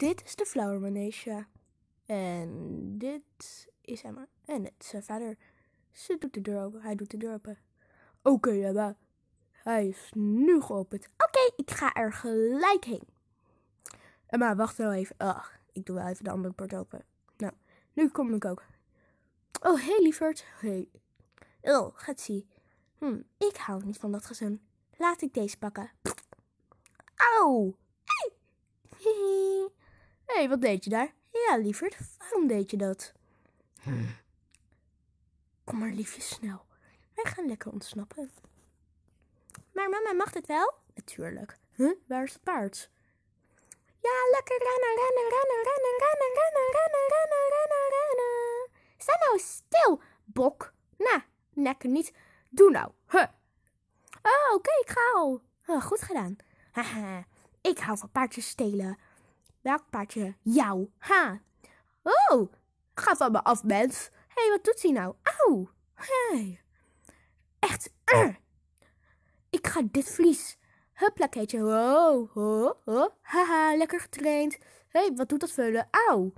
Dit is de Flower Manesha. En dit is Emma. En het is haar vader. Ze doet de deur open. Hij doet de deur open. Oké, okay, Emma. Hij is nu geopend. Oké, ik ga er gelijk heen. Emma, wacht wel even. Ach, ik doe wel even de andere poort open. Nou, nu kom ik ook. Oh, hey lieverd. Hey. Oh, gaat zie. Hm, ik hou niet van dat gezin. Laat ik deze pakken. Au! wat deed je daar? Ja, lieverd, waarom deed je dat? Hm. Kom maar, liefje, snel. Wij gaan lekker ontsnappen. Maar mama, mag dit wel? Natuurlijk. Huh? Waar is het paard? Ja, lekker rennen, rennen, rennen, rennen, rennen, rennen, rennen, rennen, rennen, Sta nou stil, bok. Nou, nekken niet. Doe nou. Huh. Oh, oké, ik ga goed gedaan. Haha, ik hou van paardjes stelen welk paardje? Jou. Ha. Oh, ga van me af, mens. Hé, hey, wat doet hij nou? Auw. Hey. Echt. Ik ga dit vlies. Huppaketje. Ho, ho, ho. Haha, lekker getraind. Hé, hey, wat doet dat veulen? Auw.